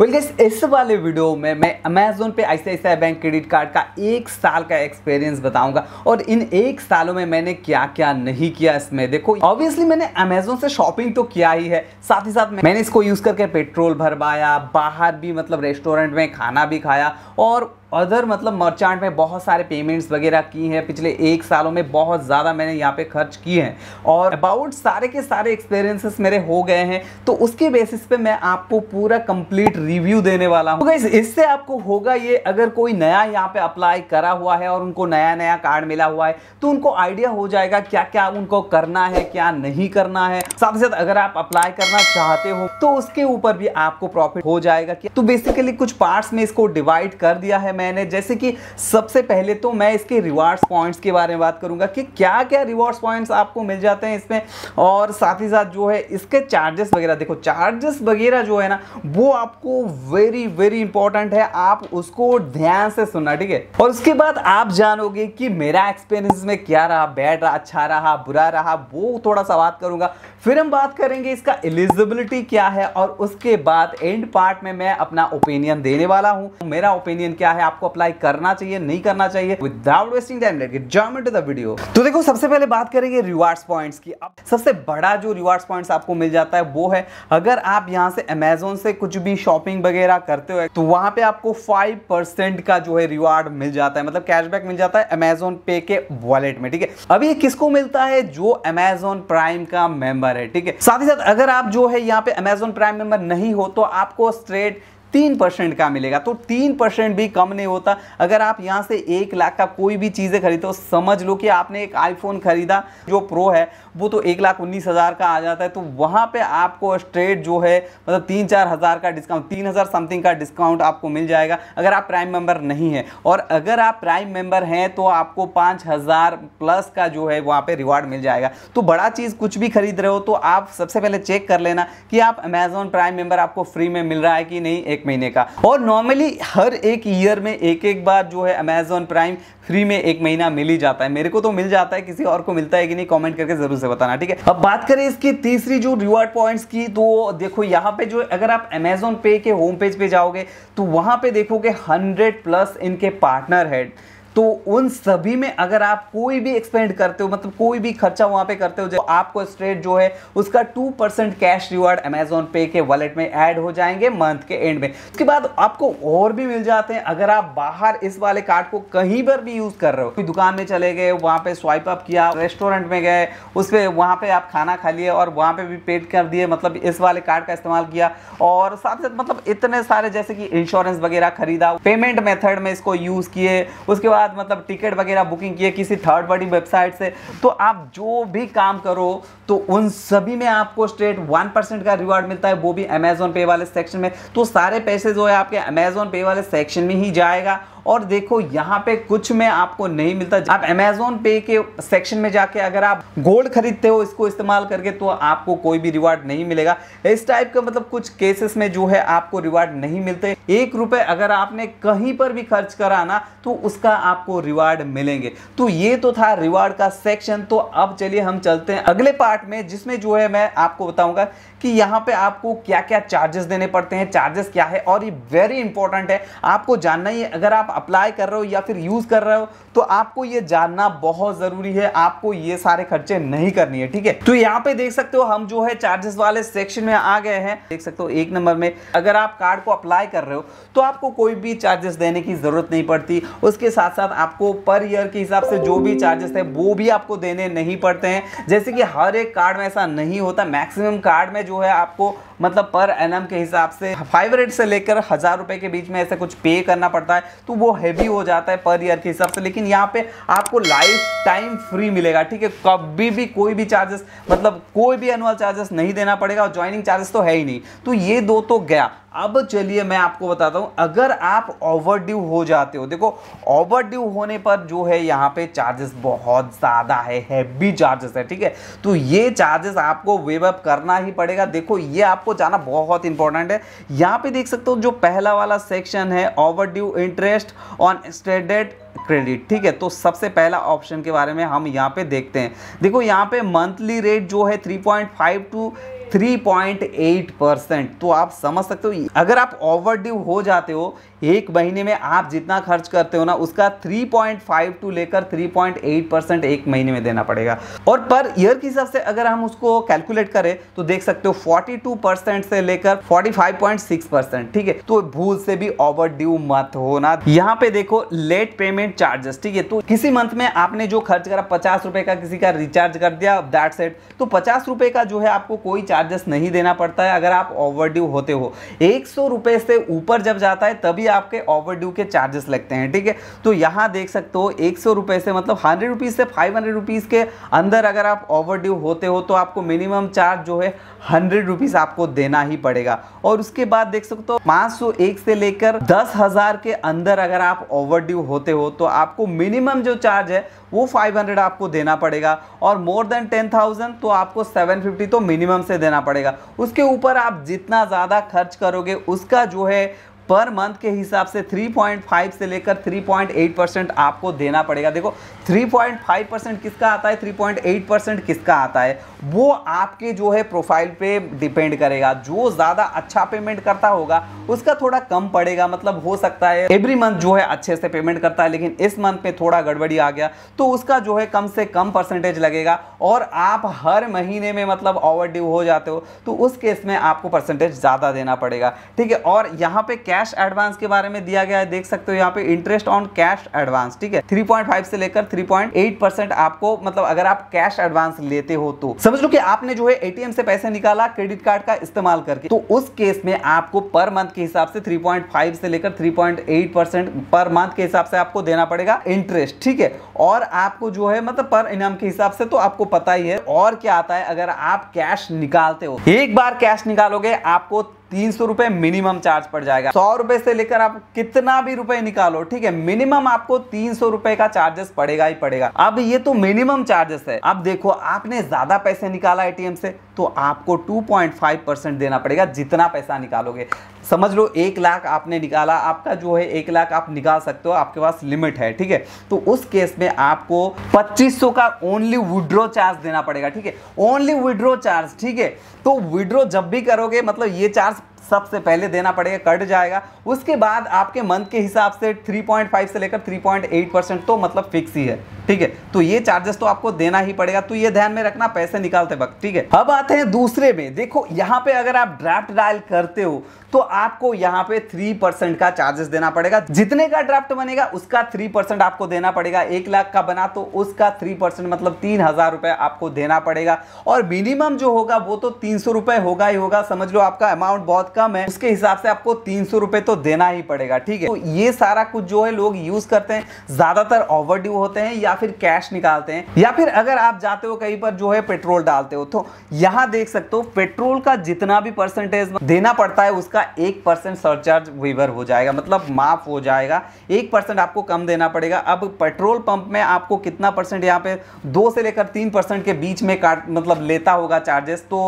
well well, इस वाले video में मैं अमेजोन पे ऐसे ऐसे बैंक क्रेडिट कार्ड का एक साल का एक्सपीरियंस बताऊंगा और इन एक सालों में मैंने क्या क्या नहीं किया इसमें देखो ऑब्वियसली मैंने अमेजोन से शॉपिंग तो किया ही है साथ ही साथ मैंने इसको यूज़ करके पेट्रोल भरवाया बाहर भी मतलब रेस्टोरेंट में खाना भी खाया और अदर मतलब मर्चांट में बहुत सारे पेमेंट्स वगैरह की हैं पिछले एक सालों में बहुत ज़्यादा मैंने यहाँ पे खर्च किए हैं और अबाउट सारे के सारे एक्सपीरियंसेस मेरे हो गए हैं तो उसके बेसिस पे मैं आपको पूरा कंप्लीट रिव्यू देने वाला हूँ तो इससे आपको होगा ये अगर कोई नया यहाँ पे अप्लाई करा हुआ है और उनको नया नया कार्ड मिला हुआ है तो उनको आइडिया हो जाएगा क्या क्या उनको करना है क्या नहीं करना है साथ ही साथ अगर आप अप्लाई करना चाहते हो तो उसके ऊपर भी आपको प्रॉफिट हो जाएगा तो बेसिकली कुछ पार्ट्स में इसको डिवाइड कर दिया है मैंने जैसे कि सबसे पहले तो मैं इसके रिवार्ड्स पॉइंट्स के बारे में बात करूंगा कि क्या क्या रिवार्ड्स पॉइंट्स आपको मिल जाते हैं इसमें और साथ ही साथ जो है इसके चार्जेस वगैरह देखो चार्जेस वगैरह जो है ना वो आपको वेरी वेरी इंपॉर्टेंट है आप उसको ध्यान से सुनना ठीक है और उसके बाद आप जानोगे कि मेरा एक्सपीरियंस में क्या रहा बैड रहा अच्छा रहा बुरा रहा वो थोड़ा सा बात करूंगा फिर हम बात करेंगे इसका एलिजिबिलिटी क्या है और उसके बाद एंड पार्ट में मैं अपना ओपिनियन देने वाला हूं मेरा ओपिनियन क्या है आपको अप्लाई करना चाहिए नहीं करना चाहिए without wasting time let get join to the video तो देखो सबसे पहले बात करेंगे रिवार्ड्स पॉइंट्स की अब सबसे बड़ा जो रिवार्ड्स पॉइंट्स आपको मिल जाता है वो है अगर आप यहाँ से अमेजोन से कुछ भी शॉपिंग वगैरह करते हो तो वहां पे आपको फाइव परसेंट का जो है रिवार्ड मिल जाता है मतलब कैशबैक मिल जाता है अमेजोन पे के वॉलेट में ठीक है अब ये किसको मिलता है जो अमेजोन प्राइम का मेंबर है ठीक है साथ ही साथ अगर आप जो है यहाँ पे अमेजोन प्राइम मेंबर नहीं हो तो आपको स्ट्रेट तीन परसेंट का मिलेगा तो तीन परसेंट भी कम नहीं होता अगर आप यहाँ से एक लाख का कोई भी चीज़ें खरीदते हो समझ लो कि आपने एक आईफोन खरीदा जो प्रो है वो तो एक लाख उन्नीस हज़ार का आ जाता है तो वहाँ पे आपको स्ट्रेट जो है मतलब तीन चार हज़ार का डिस्काउंट तीन हज़ार समथिंग का डिस्काउंट आपको मिल जाएगा अगर आप प्राइम मेम्बर नहीं है और अगर आप प्राइम मेम्बर हैं तो आपको पाँच हज़ार प्लस का जो है वहाँ पर रिवार्ड मिल जाएगा तो बड़ा चीज़ कुछ भी खरीद रहे हो तो आप सबसे पहले चेक कर लेना कि आप अमेज़ोन प्राइम मेम्बर आपको फ्री में मिल रहा है कि नहीं एक महीने का और नॉर्मली हर एक ईयर में एक एक बार जो है अमेजोन प्राइम फ्री में एक महीना मिल ही जाता है मेरे को तो मिल जाता है किसी और को मिलता है कि नहीं कमेंट करके जरूर से बताना ठीक है अब बात करें इसकी तीसरी जो रिवार्ड पॉइंट्स की तो देखो यहाँ पे जो अगर आप अमेजोन पे के होम पेज पे जाओगे तो वहां पे देखोगे हंड्रेड प्लस इनके पार्टनर है तो उन सभी में अगर आप कोई भी एक्सपेंड करते हो मतलब कोई भी खर्चा वहां पे करते हो जो आपको स्ट्रेट जो है उसका two percent cash reward Amazon pay के वॉलेट में ऐड हो जाएंगे मंथ के एंड में उसके बाद आपको और भी मिल जाते हैं अगर आप बाहर इस वाले कार्ड को कहीं पर भी यूज कर रहे हो कोई दुकान में चले गए वहां पे स्वाइप अप किया रेस्टोरेंट में गए उस पर वहां पर आप खाना खा लिए और वहां पर भी पेड कर दिए मतलब इस वाले कार्ड का इस्तेमाल किया और साथ साथ मतलब इतने सारे जैसे कि इंश्योरेंस वगैरह खरीदा पेमेंट मेथड में इसको यूज किए उसके बाद बाद मतलब टिकट वगैरह बुकिंग किए किसी थर्ड पार्टी वेबसाइट से तो आप जो भी काम करो तो उन सभी में आपको स्ट्रेट वन परसेंट का रिवार्ड मिलता है वो भी अमेजोन पे वाले सेक्शन में तो सारे पैसे जो है आपके अमेजोन पे वाले सेक्शन में ही जाएगा और देखो यहाँ पे कुछ में आपको नहीं मिलता आप अमेजोन पे के सेक्शन में जाके अगर आप गोल्ड खरीदते हो इसको इस्तेमाल करके तो आपको कोई भी रिवार्ड नहीं मिलेगा इस टाइप का मतलब कुछ केसेस में जो है आपको रिवार्ड नहीं मिलते एक रुपए अगर आपने कहीं पर भी खर्च करा ना तो उसका आपको रिवार्ड मिलेंगे तो ये तो था रिवार्ड का सेक्शन तो अब चलिए हम चलते हैं अगले पार्ट में जिसमें जो है मैं आपको बताऊंगा कि यहाँ पे आपको क्या क्या चार्जेस देने पड़ते हैं चार्जेस क्या है और ये वेरी इंपॉर्टेंट है आपको जानना ही अगर आप आप अप्लाई कर रहे हो या फिर यूज़ कर रहे हो तो आपको ये जानना बहुत ज़रूरी है आपको ये सारे खर्चे नहीं करनी है ठीक है तो यहाँ पे देख सकते हो हम जो है चार्जेस वाले सेक्शन में आ गए हैं देख सकते हो एक नंबर में अगर आप कार्ड को अप्लाई कर रहे हो तो आपको कोई भी चार्जेस देने की ज़रूरत नहीं पड़ती उसके साथ साथ आपको पर ईयर के हिसाब से जो भी चार्जेस है वो भी आपको देने नहीं पड़ते हैं जैसे कि हर एक कार्ड में ऐसा नहीं होता मैक्सिमम कार्ड में जो है आपको मतलब पर एन के हिसाब से फाइव से लेकर हज़ार रुपये के बीच में ऐसे कुछ पे करना पड़ता है तो वो हैवी हो जाता है पर ईयर के हिसाब से लेकिन यहाँ पे आपको लाइफ टाइम फ्री मिलेगा ठीक है कभी भी कोई भी चार्जेस मतलब कोई भी एनुअल चार्जेस नहीं देना पड़ेगा और ज्वाइनिंग चार्जेस तो है ही नहीं तो ये दो तो गया अब चलिए मैं आपको बताता हूँ अगर आप ओवरड्यू हो जाते हो देखो ओवरड्यू होने पर जो है यहाँ पे चार्जेस बहुत ज़्यादा है हैवी चार्जेस है ठीक है तो ये चार्जेस आपको वेब अप करना ही पड़ेगा देखो ये आपको जाना बहुत इंपॉर्टेंट है यहाँ पे देख सकते हो जो पहला वाला सेक्शन है overdue interest on stated credit ठीक है तो सबसे पहला ऑप्शन के बारे में हम यहाँ पे देखते हैं देखो यहाँ पे मंथली रेट जो है 3.5 टू 3.8 परसेंट तो आप समझ सकते हो अगर आप ओवर ड्यू हो जाते हो एक महीने में आप जितना खर्च करते हो ना उसका 3.5 टू लेकर 3.8 परसेंट एक महीने में देना पड़ेगा और पर ईयर के हिसाब से अगर हम उसको कैलकुलेट करें तो देख सकते हो 42 परसेंट से लेकर 45.6 परसेंट ठीक है तो भूल से भी ओवर ड्यू मत होना यहाँ पे देखो लेट पेमेंट चार्जेस ठीक है तो किसी मंथ में आपने जो खर्च करा पचास रुपए का किसी का रिचार्ज कर दिया दैट सेट तो पचास रुपए का जो है आपको कोई चार्ज चार्जेस नहीं देना पड़ता है अगर आप ओवरड्यू होते हो एक सौ से ऊपर जब जाता है तभी आपके ओवरड्यू के चार्जेस लगते हैं ठीक है तो यहाँ देख सकते हो एक सौ से मतलब हंड्रेड से फाइव हंड्रेड के अंदर अगर आप ओवरड्यू होते हो तो आपको मिनिमम चार्ज जो है हंड्रेड रुपीज़ आपको देना ही पड़ेगा और उसके बाद देख सकते हो पाँच एक से लेकर दस हज़ार के अंदर अगर आप ओवरड्यू होते हो तो आपको मिनिमम जो चार्ज है वो 500 आपको देना पड़ेगा और मोर देन 10,000 तो आपको 750 तो मिनिमम से देना देना पड़ेगा उसके ऊपर आप जितना ज़्यादा खर्च करोगे उसका जो है पर मंथ के हिसाब से 3.5 से लेकर 3.8 परसेंट आपको देना पड़ेगा देखो 3.5 परसेंट किसका आता है 3.8 परसेंट किसका आता है वो आपके जो है प्रोफाइल पे डिपेंड करेगा जो ज़्यादा अच्छा पेमेंट करता होगा उसका थोड़ा कम पड़ेगा मतलब हो सकता है एवरी मंथ जो है अच्छे से पेमेंट करता है लेकिन इस मंथ में थोड़ा गड़बड़ी आ गया तो उसका जो है कम से कम परसेंटेज लगेगा और आप हर महीने में मतलब ओवर हो जाते हो तो उस केस में आपको परसेंटेज ज़्यादा देना पड़ेगा ठीक है और यहाँ पे क्या कैश एडवांस के बारे में दिया गया है देख सकते हो यहाँ पे इंटरेस्ट ऑन कैश एडवांस ठीक है 3.5 से लेकर 3.8 परसेंट आपको मतलब अगर आप कैश एडवांस लेते हो तो समझ लो कि आपने जो है एटीएम से पैसे निकाला क्रेडिट कार्ड का इस्तेमाल करके तो उस केस में आपको पर मंथ के हिसाब से 3.5 से लेकर 3.8 परसेंट पर मंथ के हिसाब से आपको देना पड़ेगा इंटरेस्ट ठीक है और आपको जो है मतलब पर इनाम के हिसाब से तो आपको पता ही है और क्या आता है अगर आप कैश निकालते हो एक बार कैश निकालोगे आपको तीन सौ रुपए मिनिमम चार्ज पड़ जाएगा सौ रुपए से लेकर आप कितना भी रुपए निकालो ठीक है मिनिमम आपको तीन सौ रुपए का चार्जेस पड़ेगा ही पड़ेगा अब ये तो मिनिमम चार्जेस है अब देखो आपने ज्यादा पैसे निकाला एटीएम से तो आपको 2.5 परसेंट देना पड़ेगा जितना पैसा निकालोगे समझ लो एक लाख आपने निकाला आपका जो है एक लाख आप निकाल सकते हो आपके पास लिमिट है ठीक है तो उस केस में आपको 2500 का ओनली विड्रो चार्ज देना पड़ेगा ठीक है ओनली विड्रो चार्ज ठीक है तो विड्रो जब भी करोगे मतलब ये चार्ज सबसे पहले देना पड़ेगा कट जाएगा उसके बाद आपके मंथ के हिसाब से 3.5 से लेकर 3.8 परसेंट तो मतलब फिक्स ही है ठीक है तो ये चार्जेस तो आपको देना ही पड़ेगा तो ये ध्यान में रखना पैसे निकालते वक्त ठीक है अब आते हैं दूसरे में देखो यहाँ पे अगर आप ड्राफ्ट डायल करते हो तो आपको यहाँ पे थ्री परसेंट का चार्जेस देना पड़ेगा जितने का ड्राफ्ट बनेगा उसका थ्री परसेंट आपको देना पड़ेगा एक लाख का बना तो उसका थ्री परसेंट मतलब तीन हजार रुपए आपको देना पड़ेगा और मिनिमम जो होगा वो तो तीन सौ रुपए होगा ही होगा समझ लो आपका अमाउंट बहुत कम है उसके हिसाब से आपको तीन सौ रुपए तो देना ही पड़ेगा ठीक है तो ये सारा कुछ जो है लोग यूज करते हैं ज्यादातर ओवर होते हैं या फिर कैश निकालते हैं या फिर अगर आप जाते हो कहीं पर जो है पेट्रोल डालते हो तो यहाँ देख सकते हो पेट्रोल का जितना भी परसेंटेज देना पड़ता है उसका एक परसेंट सरचार्ज वीवर हो जाएगा मतलब माफ हो जाएगा एक परसेंट आपको कम देना पड़ेगा अब पेट्रोल पंप में आपको कितना परसेंट यहाँ पे दो से लेकर तीन परसेंट के बीच में काट मतलब लेता होगा चार्जेस तो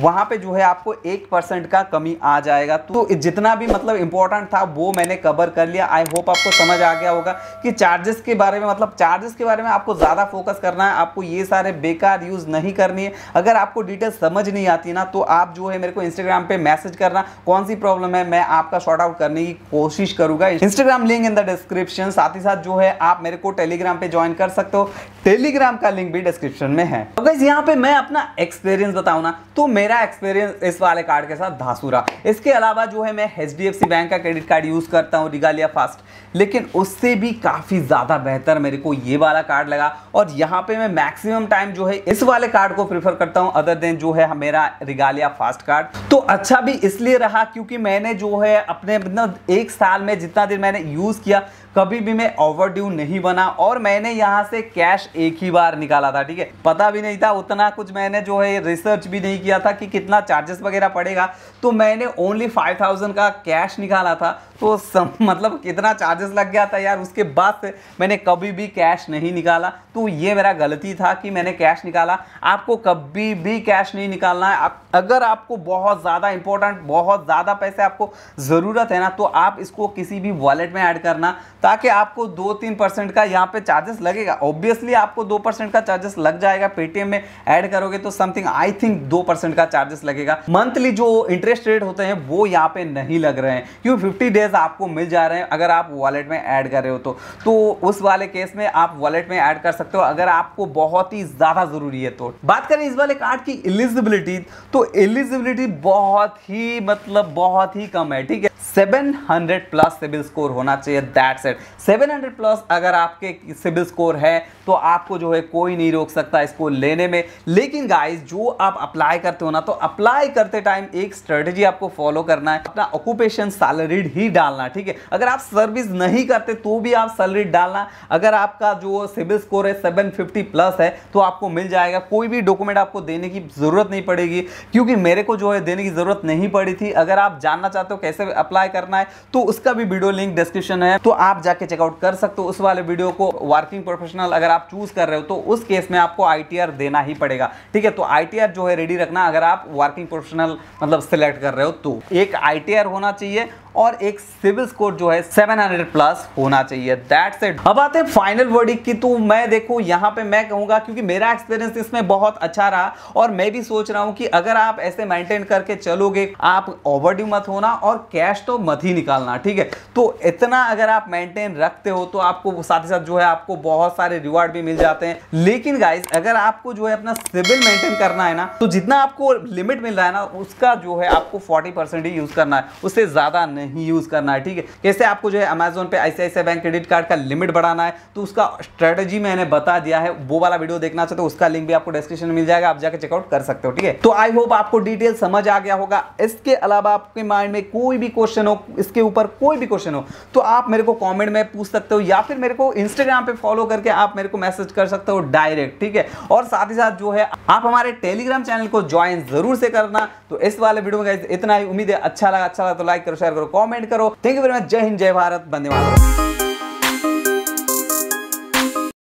वहां पे जो है आपको एक परसेंट का कमी आ जाएगा तो जितना भी मतलब इंपॉर्टेंट था वो मैंने कवर कर लिया आई होप आपको समझ आ गया होगा कि चार्जेस के बारे में मतलब चार्जेस के बारे में आपको ज़्यादा फोकस करना है आपको ये सारे बेकार यूज़ नहीं करनी है अगर आपको डिटेल समझ नहीं आती ना तो आप जो है मेरे को इंस्टाग्राम पे मैसेज करना कौन सी प्रॉब्लम है मैं आपका शॉर्ट आउट करने की कोशिश करूंगा Instagram link in the description साथ ही साथ जो है आप मेरे को टेलीग्राम पे ज्वाइन कर सकते हो टेलीग्राम का लिंक भी डिस्क्रिप्शन में है तो यहाँ पे मैं अपना एक्सपीरियंस बताऊ ना तो मेरे मेरा एक्सपीरियंस इस वाले कार्ड के साथ धासुरा इसके अलावा जो है मैं एच बैंक का क्रेडिट कार्ड यूज़ करता हूँ रिगालिया फास्ट लेकिन उससे भी काफ़ी ज़्यादा बेहतर मेरे को ये वाला कार्ड लगा और यहाँ पे मैं मैक्सिमम टाइम जो है इस वाले कार्ड को प्रीफर करता हूँ अदर देन जो है मेरा रिगालिया फास्ट कार्ड तो अच्छा भी इसलिए रहा क्योंकि मैंने जो है अपने मतलब एक साल में जितना दिन मैंने यूज़ किया कभी भी मैं ओवर ड्यू नहीं बना और मैंने यहाँ से कैश एक ही बार निकाला था ठीक है पता भी नहीं था उतना कुछ मैंने जो है रिसर्च भी नहीं किया था कि कितना चार्जेस वगैरह पड़ेगा तो मैंने ओनली फाइव थाउजेंड का कैश निकाला था तो सम, मतलब कितना चार्जेस लग गया था यार उसके बाद से मैंने कभी भी कैश नहीं निकाला तो ये मेरा गलती था कि मैंने कैश निकाला आपको कभी भी कैश नहीं निकालना है आप अगर आपको बहुत ज़्यादा इंपॉर्टेंट बहुत ज़्यादा पैसे आपको ज़रूरत है ना तो आप इसको किसी भी वॉलेट में ऐड करना ताकि आपको दो तीन परसेंट का यहाँ पे चार्जेस लगेगा ऑब्वियसली आपको दो परसेंट का चार्जेस लग जाएगा पेटीएम में ऐड करोगे तो समथिंग आई थिंक दो परसेंट का चार्जेस लगेगा मंथली जो इंटरेस्ट रेट होते हैं वो यहाँ पे नहीं लग रहे हैं क्यों फिफ्टी डेज आपको मिल जा रहे हैं अगर आप वॉलेट में ऐड कर रहे हो तो, तो उस वाले केस में आप वॉलेट में ऐड कर सकते हो अगर आपको बहुत ही ज़्यादा ज़रूरी है तो बात करें इस वाले कार्ड की एलिजिबिलिटी तो एलिजिबिलिटी बहुत ही मतलब बहुत ही कम है ठीक है 700 प्लस सिविल स्कोर होना चाहिए दैट सेट 700 प्लस अगर आपके सिविल स्कोर है तो आपको जो है कोई नहीं रोक सकता इसको लेने में लेकिन गाइस जो आप अप्लाई करते हो ना तो अप्लाई करते टाइम एक स्ट्रेटजी आपको फॉलो करना है अपना ऑक्यूपेशन सैलरीड ही डालना ठीक है अगर आप सर्विस नहीं करते तो भी आप सैलरी डालना अगर आपका जो सिविल स्कोर है सेवन प्लस है तो आपको मिल जाएगा कोई भी डॉक्यूमेंट आपको देने की ज़रूरत नहीं पड़ेगी क्योंकि मेरे को जो है देने की ज़रूरत नहीं पड़ी थी अगर आप जानना चाहते हो कैसे अप्लाई अप्लाई करना है तो उसका भी वीडियो लिंक डिस्क्रिप्शन है तो आप जाके चेकआउट कर सकते हो उस वाले वीडियो को वर्किंग प्रोफेशनल अगर आप चूज कर रहे हो तो उस केस में आपको आई देना ही पड़ेगा ठीक है तो आई जो है रेडी रखना अगर आप वर्किंग प्रोफेशनल मतलब सिलेक्ट कर रहे हो तो एक आई होना चाहिए और एक सिविल स्कोर जो है 700 प्लस होना चाहिए दैट्स इट अब आते हैं फाइनल वर्डिक की तो मैं देखो यहां पे मैं कहूंगा क्योंकि मेरा एक्सपीरियंस इसमें बहुत अच्छा रहा और मैं भी सोच रहा हूं कि अगर आप ऐसे मेंटेन करके चलोगे आप ओवरड्यू मत होना और कैश तो मत ही निकालना ठीक है तो इतना अगर आप मेंटेन रखते हो तो आपको साथ ही साथ जो है आपको बहुत सारे रिवार्ड भी मिल जाते हैं लेकिन गाइज अगर आपको जो है अपना सिविल मेंटेन करना है ना तो जितना आपको लिमिट मिल रहा है ना उसका जो है आपको 40 परसेंट ही यूज़ करना है उससे ज़्यादा नहीं यूज़ करना है ठीक है कैसे आपको जो है Amazon pay ICICI bank credit card का लिमिट बढ़ाना है तो उसका स्ट्रेटेजी मैंने बता दिया है वो वाला वीडियो देखना चाहते हो तो उसका लिंक भी आपको डिस्क्रिप्शन मिल जाएगा आप जाकर चेकआउट कर सकते हो ठीक है तो आई होप आपको डिटेल समझ आ गया होगा इसके अलावा आपके माइंड में कोई भी क्वेश्चन क्वेश्चन हो इसके ऊपर कोई भी क्वेश्चन हो तो आप मेरे को कमेंट में पूछ सकते हो या फिर मेरे को इंस्टाग्राम पे फॉलो करके आप मेरे को मैसेज कर सकते हो डायरेक्ट ठीक है और साथ ही साथ जो है आप हमारे टेलीग्राम चैनल को ज्वाइन जरूर से करना तो इस वाले वीडियो में इतना ही उम्मीद है अच्छा लगा अच्छा लगा तो लाइक करो शेयर करो कॉमेंट करो थैंक यू वेरी मच जय हिंद जय भारत धन्यवाद